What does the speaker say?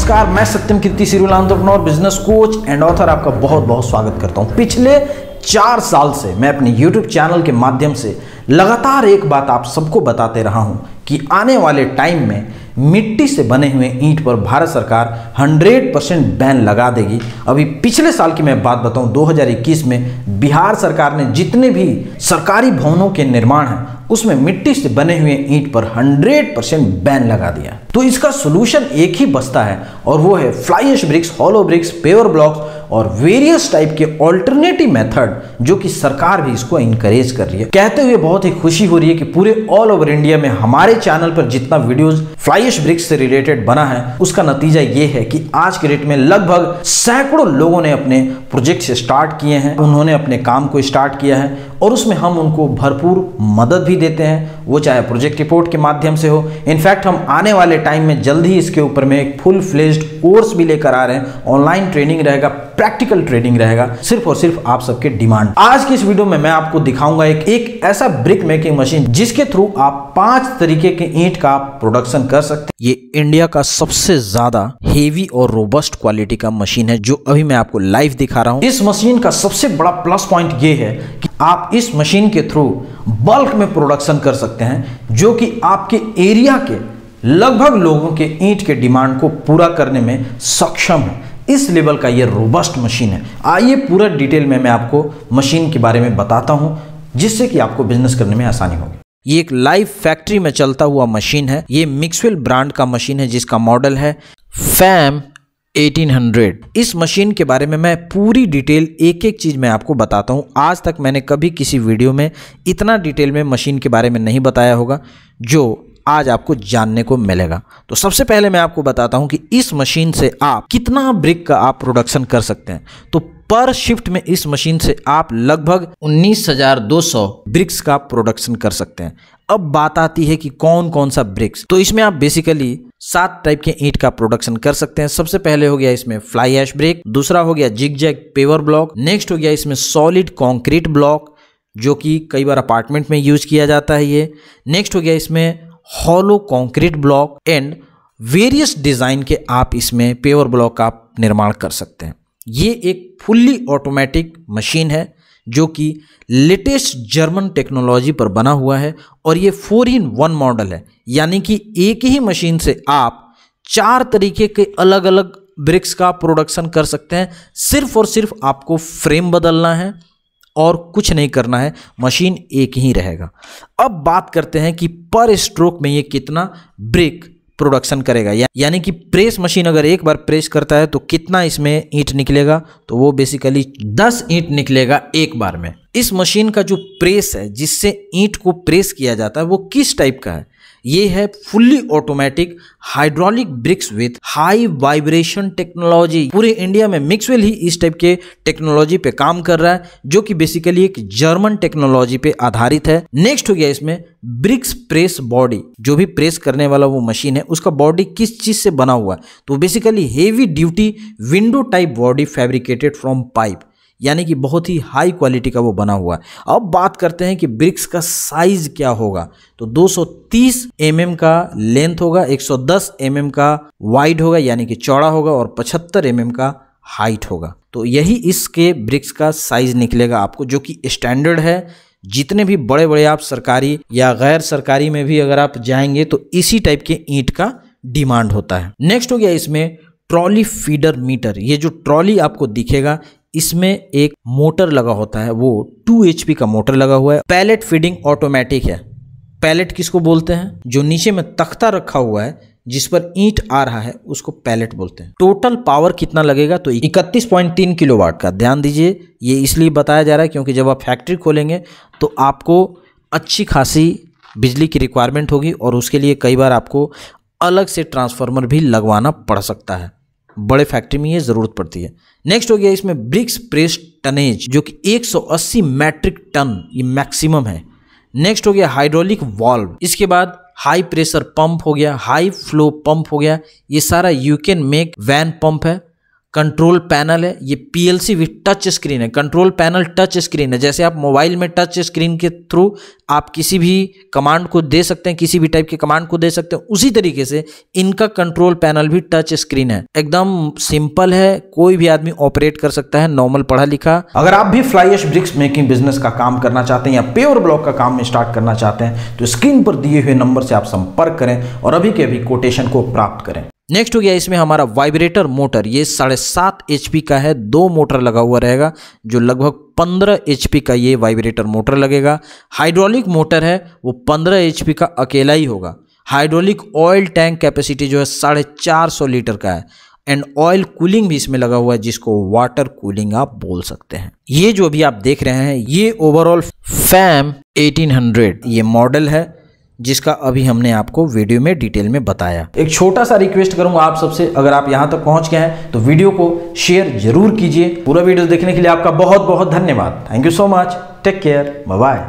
नमस्कार मैं सत्यम कीर्ति सिरुल और बिजनेस कोच एंड ऑथर आपका बहुत बहुत स्वागत करता हूँ पिछले चार साल से मैं अपने यूट्यूब चैनल के माध्यम से लगातार एक बात आप सबको बताते रहा हूँ कि आने वाले टाइम में मिट्टी से बने हुए ईंट पर भारत सरकार 100 परसेंट बैन लगा देगी अभी पिछले साल की मैं बात बताऊं 2021 में बिहार सरकार ने जितने भी सरकारी भवनों के निर्माण हैं उसमें मिट्टी से बने हुए ईंट पर 100 परसेंट बैन लगा दिया तो इसका सोल्यूशन एक ही बसता है और वो है fly ash bricks hollow bricks paver blocks और वेरियस टाइप के ऑल्टरनेटिव मेथड जो कि सरकार भी इसको इनकरेज कर रही है कहते हुए बहुत ही खुशी हो रही है कि पूरे ऑल ओवर इंडिया में हमारे चैनल पर जितना वीडियोस फ्लाइश ब्रिक्स से रिलेटेड बना है उसका नतीजा ये है कि आज के डेट में लगभग सैकड़ों लोगों ने अपने प्रोजेक्ट स्टार्ट किए हैं उन्होंने अपने काम को स्टार्ट किया है और उसमें हम उनको भरपूर मदद भी देते हैं वो चाहे प्रोजेक्ट रिपोर्ट के माध्यम से हो इनफैक्ट हम आने वाले टाइम में जल्द ही इसके ऊपर में एक फुल फ्लेज्ड कोर्स भी लेकर आ रहे हैं ऑनलाइन ट्रेनिंग रहेगा प्रैक्टिकल ट्रेनिंग रहेगा सिर्फ और सिर्फ आप सबके डिमांड आज की इस वीडियो में मैं आपको दिखाऊंगा एक एक ऐसा ब्रिक मेकिंग मशीन जिसके थ्रू आप पांच तरीके के ईंट का प्रोडक्शन कर सकते हैं ये इंडिया का सबसे ज्यादा हेवी और रोबस्ट क्वालिटी का मशीन है जो अभी मैं आपको लाइव दिखा रहा हूँ इस मशीन का सबसे बड़ा प्लस पॉइंट ये है कि आप इस मशीन के थ्रू बल्क में प्रोडक्शन कर सकते हैं जो कि आपके एरिया के लगभग लोगों के ईंट के डिमांड को पूरा करने में सक्षम है इस लेवल का ये रोबस्ट मशीन है आइए पूरा डिटेल में मैं आपको मशीन के बारे में बताता हूं जिससे कि आपको बिजनेस करने में आसानी होगी ये एक लाइव फैक्ट्री में चलता हुआ मशीन है ये मिक्सवेल ब्रांड का मशीन है जिसका मॉडल है फैम 1800 इस मशीन के बारे में मैं पूरी डिटेल एक एक चीज़ मैं आपको बताता हूँ आज तक मैंने कभी किसी वीडियो में इतना डिटेल में मशीन के बारे में नहीं बताया होगा जो आज आपको जानने को मिलेगा तो सबसे पहले मैं आपको बताता हूँ कि इस मशीन से आप कितना ब्रिक का आप प्रोडक्शन कर सकते हैं तो पर शिफ्ट में इस मशीन से आप लगभग 19,200 ब्रिक्स का प्रोडक्शन कर सकते हैं अब बात आती है कि कौन कौन सा ब्रिक्स तो इसमें आप बेसिकली सात टाइप के ईंट का प्रोडक्शन कर सकते हैं सबसे पहले हो गया इसमें फ्लाई एश ब्रेक दूसरा हो गया zig zag paver block next हो गया इसमें सॉलिड कॉन्क्रीट ब्लॉक जो कि कई बार अपार्टमेंट में यूज किया जाता है ये नेक्स्ट हो गया इसमें hollow concrete block and various design के आप इसमें पेवर ब्लॉक का निर्माण कर सकते हैं ये एक फुल्ली ऑटोमेटिक मशीन है जो कि लेटेस्ट जर्मन टेक्नोलॉजी पर बना हुआ है और ये फोर इन वन मॉडल है यानी कि एक ही मशीन से आप चार तरीके के अलग अलग ब्रिक्स का प्रोडक्शन कर सकते हैं सिर्फ और सिर्फ आपको फ्रेम बदलना है और कुछ नहीं करना है मशीन एक ही रहेगा अब बात करते हैं कि पर स्ट्रोक में ये कितना ब्रिक प्रोडक्शन करेगा या, यानी कि प्रेस मशीन अगर एक बार प्रेस करता है तो कितना इसमें ईंट निकलेगा तो वो बेसिकली दस ईंट निकलेगा एक बार में इस मशीन का जो प्रेस है जिससे ईंट को प्रेस किया जाता है वो किस टाइप का है ये है fully automatic hydraulic bricks with high vibration technology पूरे इंडिया में मिक्सवेल ही इस टाइप के टेक्नोलॉजी पे काम कर रहा है जो कि बेसिकली एक जर्मन टेक्नोलॉजी पे आधारित है नेक्स्ट हो गया इसमें ब्रिक्स प्रेस बॉडी जो भी प्रेस करने वाला वो मशीन है उसका बॉडी किस चीज से बना हुआ है तो basically heavy duty window type body fabricated from pipe यानी कि बहुत ही हाई क्वालिटी का वो बना हुआ है अब बात करते हैं कि ब्रिक्स का साइज क्या होगा तो 230 सौ mm का लेंथ होगा 110 सौ mm का वाइड होगा यानी कि चौड़ा होगा और 75 एम mm का हाइट होगा तो यही इसके ब्रिक्स का साइज निकलेगा आपको जो कि स्टैंडर्ड है जितने भी बड़े बड़े आप सरकारी या गैर सरकारी में भी अगर आप जाएंगे तो इसी टाइप के ईंट का डिमांड होता है नेक्स्ट हो गया इसमें ट्रॉली फीडर मीटर ये जो ट्रॉली आपको दिखेगा इसमें एक मोटर लगा होता है वो 2 एच का मोटर लगा हुआ है पैलेट फीडिंग ऑटोमेटिक है पैलेट किसको बोलते हैं जो नीचे में तख्ता रखा हुआ है जिस पर ईंट आ रहा है उसको पैलेट बोलते हैं टोटल पावर कितना लगेगा तो 31.3 किलोवाट का ध्यान दीजिए ये इसलिए बताया जा रहा है क्योंकि जब आप फैक्ट्री खोलेंगे तो आपको अच्छी खासी बिजली की रिक्वायरमेंट होगी और उसके लिए कई बार आपको अलग से ट्रांसफार्मर भी लगवाना पड़ सकता है बड़े फैक्ट्री में ये ज़रूरत पड़ती है नेक्स्ट हो गया इसमें ब्रिक्स प्रेस टनेज जो कि 180 मैट्रिक टन ये मैक्सिमम है नेक्स्ट हो गया हाइड्रोलिक वॉल्व इसके बाद हाई प्रेशर पंप हो गया हाई फ्लो पंप हो गया ये सारा you can make vane pump है कंट्रोल पैनल है ये पीएलसी विथ टच स्क्रीन है कंट्रोल पैनल टच स्क्रीन है जैसे आप मोबाइल में टच स्क्रीन के थ्रू आप किसी भी कमांड को दे सकते हैं किसी भी टाइप के कमांड को दे सकते हैं उसी तरीके से इनका कंट्रोल पैनल भी टच स्क्रीन है एकदम सिंपल है कोई भी आदमी ऑपरेट कर सकता है नॉर्मल पढ़ा लिखा अगर आप भी fly ash bricks making business का काम करना चाहते हैं या प्योर ब्लॉक का काम स्टार्ट करना चाहते हैं तो स्क्रीन पर दिए हुए नंबर से आप संपर्क करें और अभी के अभी कोटेशन को प्राप्त करें नेक्स्ट हो गया इसमें हमारा वाइब्रेटर मोटर ये साढ़े सात एच का है दो मोटर लगा हुआ रहेगा जो लगभग पंद्रह एच का ये वाइब्रेटर मोटर लगेगा हाइड्रोलिक मोटर है वो पंद्रह एच का अकेला ही होगा हाइड्रोलिक ऑयल टैंक कैपेसिटी जो है साढ़े चार सौ लीटर का है एंड ऑयल कूलिंग भी इसमें लगा हुआ है जिसको वाटर कूलिंग आप बोल सकते हैं ये जो अभी आप देख रहे हैं ये ओवरऑल फैम 1800 ये मॉडल है जिसका अभी हमने आपको वीडियो में डिटेल में बताया एक छोटा सा रिक्वेस्ट करूंगा आप सबसे अगर आप यहाँ तक तो पहुँच गए हैं तो वीडियो को शेयर जरूर कीजिए पूरा वीडियो देखने के लिए आपका बहुत बहुत धन्यवाद thank you so much take care bye